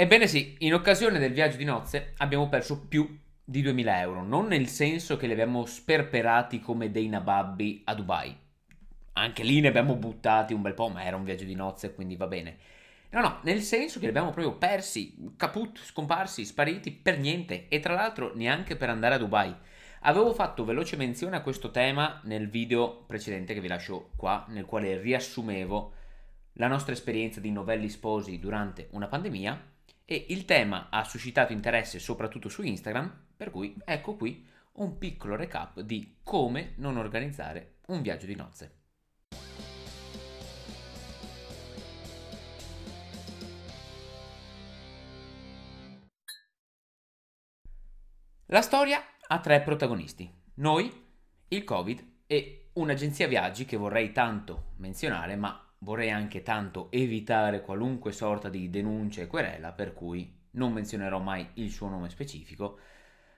Ebbene sì, in occasione del viaggio di nozze abbiamo perso più di 2000 euro, non nel senso che li abbiamo sperperati come dei nababbi a Dubai. Anche lì ne abbiamo buttati un bel po', ma era un viaggio di nozze, quindi va bene. No, no, nel senso che li abbiamo proprio persi, caput, scomparsi, spariti per niente e tra l'altro neanche per andare a Dubai. Avevo fatto veloce menzione a questo tema nel video precedente che vi lascio qua, nel quale riassumevo la nostra esperienza di novelli sposi durante una pandemia e il tema ha suscitato interesse soprattutto su Instagram, per cui ecco qui un piccolo recap di come non organizzare un viaggio di nozze. La storia ha tre protagonisti, noi, il Covid e un'agenzia viaggi che vorrei tanto menzionare ma vorrei anche tanto evitare qualunque sorta di denuncia e querela, per cui non menzionerò mai il suo nome specifico,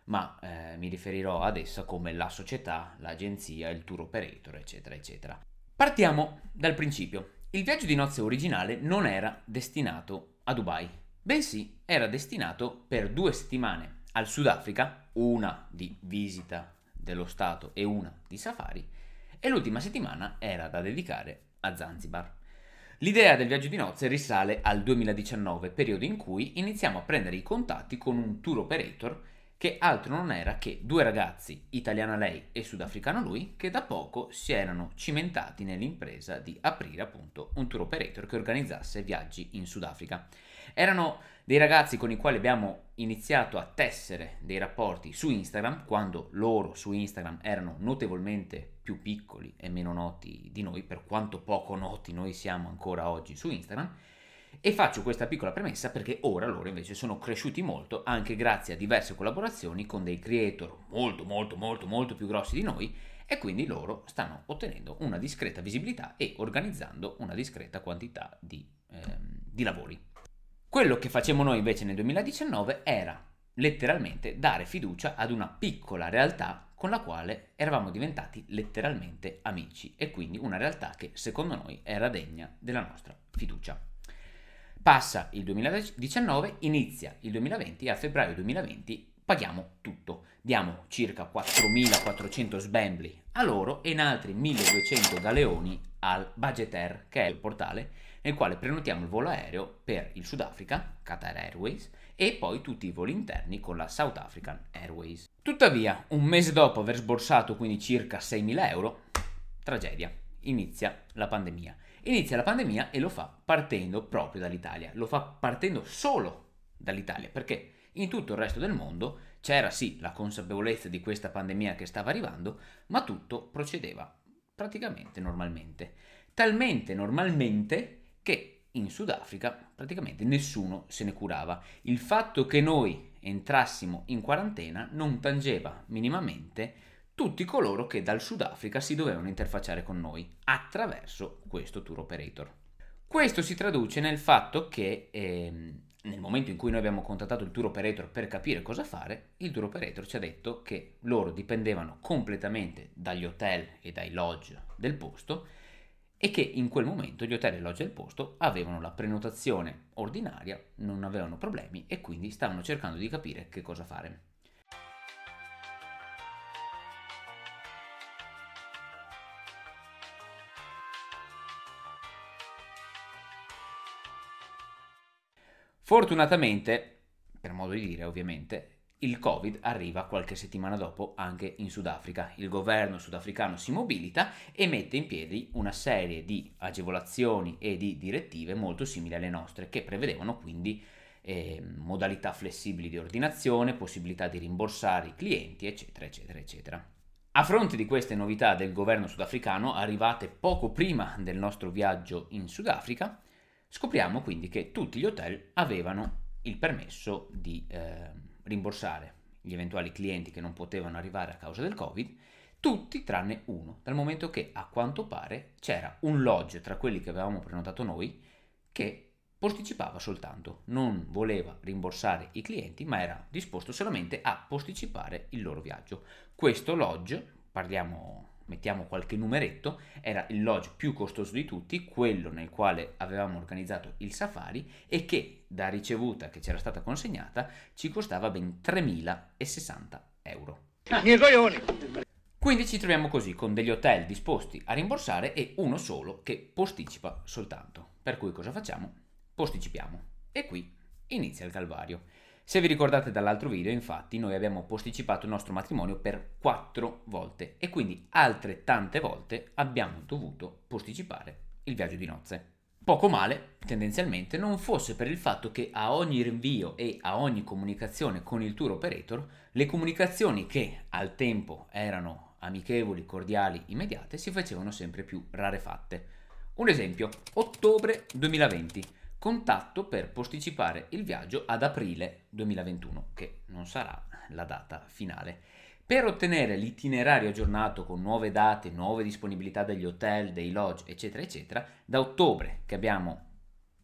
ma eh, mi riferirò ad essa come la società, l'agenzia, il tour operator, eccetera, eccetera. Partiamo dal principio. Il viaggio di nozze originale non era destinato a Dubai, bensì era destinato per due settimane al Sudafrica, una di visita dello Stato e una di safari, e l'ultima settimana era da dedicare a Zanzibar. L'idea del viaggio di nozze risale al 2019, periodo in cui iniziamo a prendere i contatti con un tour operator che altro non era che due ragazzi, italiana lei e sudafricano lui, che da poco si erano cimentati nell'impresa di aprire appunto un tour operator che organizzasse viaggi in Sudafrica. Erano dei ragazzi con i quali abbiamo iniziato a tessere dei rapporti su Instagram, quando loro su Instagram erano notevolmente più piccoli e meno noti di noi, per quanto poco noti noi siamo ancora oggi su Instagram. E faccio questa piccola premessa perché ora loro invece sono cresciuti molto anche grazie a diverse collaborazioni con dei creator molto molto molto molto più grossi di noi e quindi loro stanno ottenendo una discreta visibilità e organizzando una discreta quantità di, ehm, di lavori. Quello che facciamo noi invece nel 2019 era letteralmente dare fiducia ad una piccola realtà con la quale eravamo diventati letteralmente amici e quindi una realtà che secondo noi era degna della nostra fiducia. Passa il 2019, inizia il 2020 e a febbraio 2020 paghiamo tutto. Diamo circa 4.400 sbembli a loro e in altri 1200 galeoni al Budgetair, che è il portale nel quale prenotiamo il volo aereo per il Sudafrica, Qatar Airways, e poi tutti i voli interni con la South African Airways. Tuttavia, un mese dopo aver sborsato quindi circa 6.000 euro, tragedia, inizia la pandemia. Inizia la pandemia e lo fa partendo proprio dall'Italia, lo fa partendo solo dall'Italia, perché in tutto il resto del mondo c'era sì la consapevolezza di questa pandemia che stava arrivando, ma tutto procedeva praticamente normalmente. Talmente normalmente che in Sudafrica praticamente nessuno se ne curava. Il fatto che noi entrassimo in quarantena non tangeva minimamente tutti coloro che dal Sudafrica si dovevano interfacciare con noi attraverso questo tour operator. Questo si traduce nel fatto che ehm, nel momento in cui noi abbiamo contattato il tour operator per capire cosa fare, il tour operator ci ha detto che loro dipendevano completamente dagli hotel e dai lodge del posto e che in quel momento gli hotel e lodge del posto avevano la prenotazione ordinaria, non avevano problemi e quindi stavano cercando di capire che cosa fare. Fortunatamente, per modo di dire ovviamente, il Covid arriva qualche settimana dopo anche in Sudafrica. Il governo sudafricano si mobilita e mette in piedi una serie di agevolazioni e di direttive molto simili alle nostre, che prevedevano quindi eh, modalità flessibili di ordinazione, possibilità di rimborsare i clienti, eccetera, eccetera, eccetera. A fronte di queste novità del governo sudafricano, arrivate poco prima del nostro viaggio in Sudafrica, Scopriamo quindi che tutti gli hotel avevano il permesso di eh, rimborsare gli eventuali clienti che non potevano arrivare a causa del Covid, tutti tranne uno, dal momento che a quanto pare c'era un lodge tra quelli che avevamo prenotato noi che posticipava soltanto, non voleva rimborsare i clienti, ma era disposto solamente a posticipare il loro viaggio. Questo lodge, parliamo mettiamo qualche numeretto, era il lodge più costoso di tutti, quello nel quale avevamo organizzato il safari e che da ricevuta che c'era stata consegnata ci costava ben 3.060 euro. Ah, Quindi ci troviamo così con degli hotel disposti a rimborsare e uno solo che posticipa soltanto. Per cui cosa facciamo? Posticipiamo. E qui inizia il calvario. Se vi ricordate dall'altro video, infatti, noi abbiamo posticipato il nostro matrimonio per quattro volte e quindi altrettante volte abbiamo dovuto posticipare il viaggio di nozze. Poco male, tendenzialmente, non fosse per il fatto che a ogni rinvio e a ogni comunicazione con il tour operator, le comunicazioni che al tempo erano amichevoli, cordiali, immediate, si facevano sempre più rarefatte. Un esempio, ottobre 2020 contatto per posticipare il viaggio ad aprile 2021, che non sarà la data finale. Per ottenere l'itinerario aggiornato con nuove date, nuove disponibilità degli hotel, dei lodge, eccetera, eccetera, da ottobre che abbiamo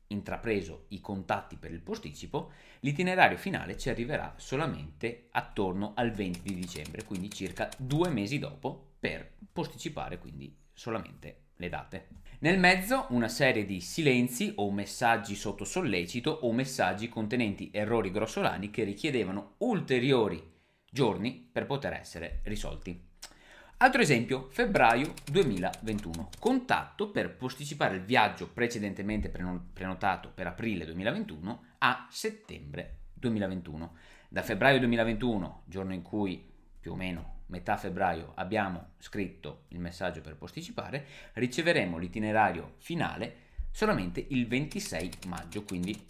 intrapreso i contatti per il posticipo, l'itinerario finale ci arriverà solamente attorno al 20 di dicembre, quindi circa due mesi dopo, per posticipare quindi solamente le date. Nel mezzo una serie di silenzi o messaggi sotto sollecito o messaggi contenenti errori grossolani che richiedevano ulteriori giorni per poter essere risolti. Altro esempio, febbraio 2021. Contatto per posticipare il viaggio precedentemente prenotato per aprile 2021 a settembre 2021. Da febbraio 2021, giorno in cui più o meno metà febbraio abbiamo scritto il messaggio per posticipare, riceveremo l'itinerario finale solamente il 26 maggio, quindi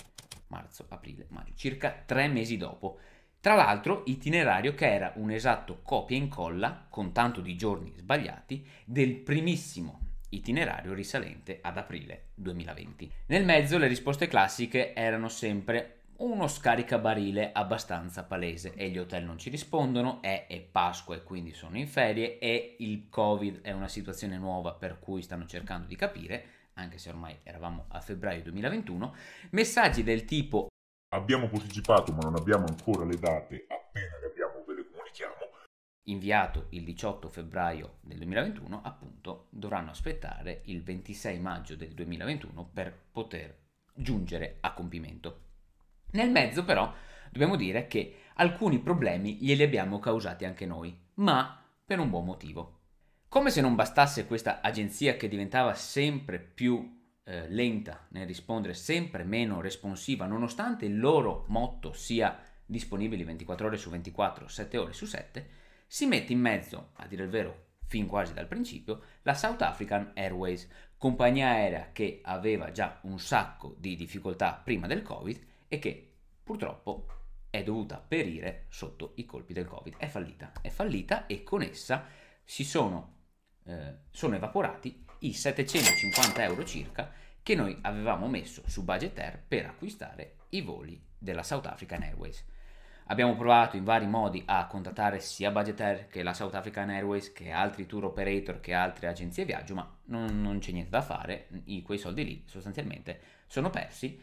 marzo, aprile, maggio, circa tre mesi dopo. Tra l'altro itinerario che era un esatto copia e incolla, con tanto di giorni sbagliati, del primissimo itinerario risalente ad aprile 2020. Nel mezzo le risposte classiche erano sempre uno scaricabarile abbastanza palese e gli hotel non ci rispondono, è, è Pasqua e quindi sono in ferie e il Covid è una situazione nuova per cui stanno cercando di capire, anche se ormai eravamo a febbraio 2021, messaggi del tipo abbiamo posticipato ma non abbiamo ancora le date, appena le abbiamo ve le comunichiamo, inviato il 18 febbraio del 2021, appunto dovranno aspettare il 26 maggio del 2021 per poter giungere a compimento. Nel mezzo però dobbiamo dire che alcuni problemi glieli abbiamo causati anche noi, ma per un buon motivo. Come se non bastasse questa agenzia che diventava sempre più eh, lenta nel rispondere, sempre meno responsiva, nonostante il loro motto sia disponibili 24 ore su 24, 7 ore su 7, si mette in mezzo, a dire il vero, fin quasi dal principio, la South African Airways, compagnia aerea che aveva già un sacco di difficoltà prima del Covid e che purtroppo è dovuta perire sotto i colpi del Covid. È fallita, è fallita e con essa si sono, eh, sono evaporati i 750 euro circa che noi avevamo messo su Budget Air per acquistare i voli della South African Airways. Abbiamo provato in vari modi a contattare sia Budget Air che la South African Airways che altri tour operator che altre agenzie viaggio, ma non, non c'è niente da fare, I, quei soldi lì sostanzialmente sono persi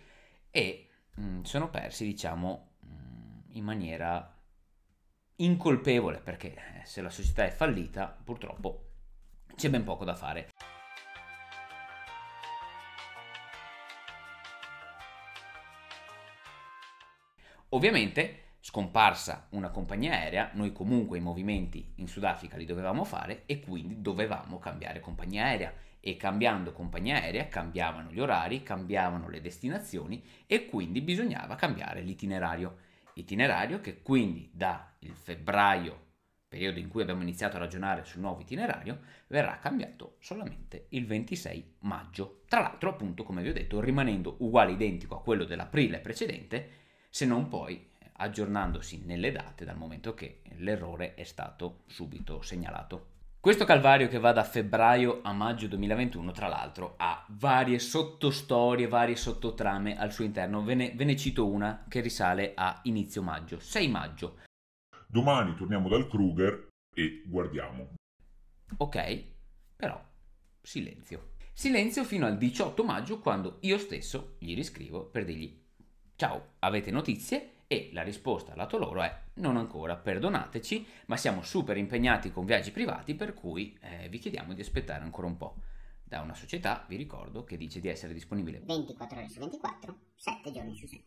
e mh, mm, sono persi, diciamo, mm, in maniera incolpevole, perché eh, se la società è fallita, purtroppo c'è ben poco da fare. Ovviamente, scomparsa una compagnia aerea, noi comunque i movimenti in Sudafrica li dovevamo fare e quindi dovevamo cambiare compagnia aerea e cambiando compagnia aerea cambiavano gli orari, cambiavano le destinazioni e quindi bisognava cambiare l'itinerario. Itinerario che quindi dal febbraio, periodo in cui abbiamo iniziato a ragionare sul nuovo itinerario, verrà cambiato solamente il 26 maggio. Tra l'altro, appunto, come vi ho detto, rimanendo uguale identico a quello dell'aprile precedente, se non poi aggiornandosi nelle date dal momento che l'errore è stato subito segnalato. Questo calvario che va da febbraio a maggio 2021, tra l'altro, ha varie sottostorie, varie sottotrame al suo interno. Ve ne, ve ne cito una che risale a inizio maggio, 6 maggio. Domani torniamo dal Kruger e guardiamo. Ok, però silenzio. Silenzio fino al 18 maggio quando io stesso gli riscrivo per dirgli ciao, avete notizie? E la risposta lato loro è non ancora, perdonateci, ma siamo super impegnati con viaggi privati per cui eh, vi chiediamo di aspettare ancora un po'. Da una società, vi ricordo, che dice di essere disponibile 24 ore su 24, 7 giorni su 7.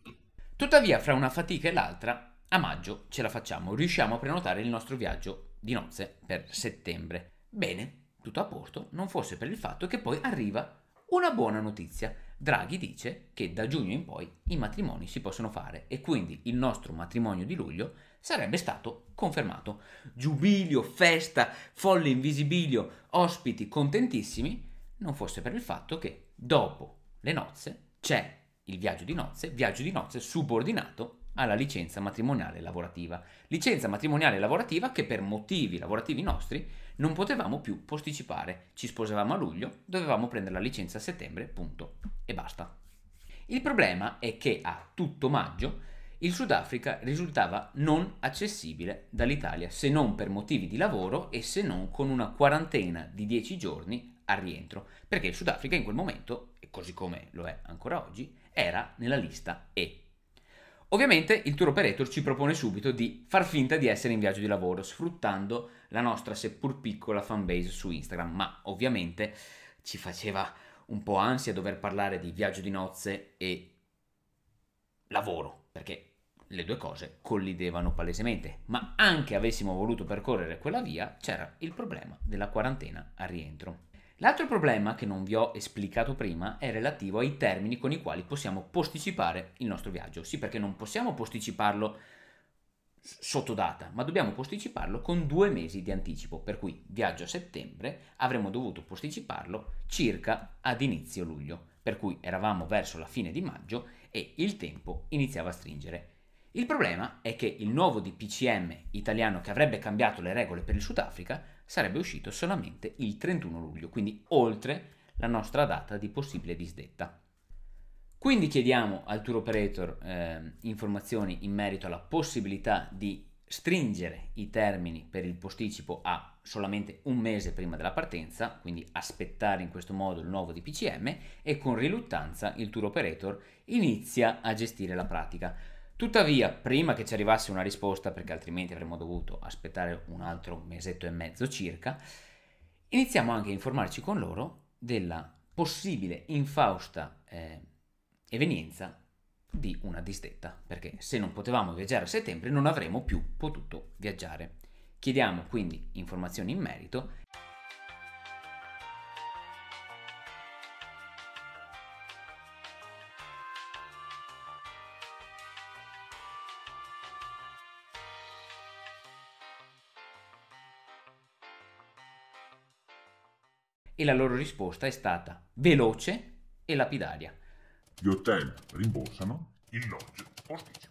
Tuttavia, fra una fatica e l'altra, a maggio ce la facciamo, riusciamo a prenotare il nostro viaggio di nozze per settembre. Bene, tutto a posto, non fosse per il fatto che poi arriva una buona notizia Draghi dice che da giugno in poi i matrimoni si possono fare e quindi il nostro matrimonio di luglio sarebbe stato confermato. Giubilio, festa, folle invisibilio, ospiti contentissimi, non fosse per il fatto che dopo le nozze c'è il viaggio di nozze, viaggio di nozze subordinato alla licenza matrimoniale lavorativa. Licenza matrimoniale lavorativa che per motivi lavorativi nostri non potevamo più posticipare. Ci sposavamo a luglio, dovevamo prendere la licenza a settembre, punto. E basta. Il problema è che a tutto maggio il Sudafrica risultava non accessibile dall'Italia se non per motivi di lavoro e se non con una quarantena di 10 giorni al rientro, perché il Sudafrica in quel momento, così come lo è ancora oggi, era nella lista E Ovviamente il tour operator ci propone subito di far finta di essere in viaggio di lavoro sfruttando la nostra seppur piccola fanbase su Instagram, ma ovviamente ci faceva un po' ansia dover parlare di viaggio di nozze e lavoro, perché le due cose collidevano palesemente, ma anche avessimo voluto percorrere quella via c'era il problema della quarantena a rientro. L'altro problema che non vi ho esplicato prima è relativo ai termini con i quali possiamo posticipare il nostro viaggio. Sì, perché non possiamo posticiparlo sotto data, ma dobbiamo posticiparlo con due mesi di anticipo, per cui viaggio a settembre avremmo dovuto posticiparlo circa ad inizio luglio, per cui eravamo verso la fine di maggio e il tempo iniziava a stringere. Il problema è che il nuovo DPCM italiano che avrebbe cambiato le regole per il Sudafrica sarebbe uscito solamente il 31 luglio, quindi oltre la nostra data di possibile disdetta. Quindi chiediamo al tour operator eh, informazioni in merito alla possibilità di stringere i termini per il posticipo a solamente un mese prima della partenza, quindi aspettare in questo modo il nuovo DPCM e con riluttanza il tour operator inizia a gestire la pratica. Tuttavia, prima che ci arrivasse una risposta, perché altrimenti avremmo dovuto aspettare un altro mesetto e mezzo circa, iniziamo anche a informarci con loro della possibile infausta eh, evenienza di una disdetta, perché se non potevamo viaggiare a settembre non avremmo più potuto viaggiare. Chiediamo quindi informazioni in merito. e la loro risposta è stata veloce e lapidaria. Gli hotel rimborsano il lodge posticipo.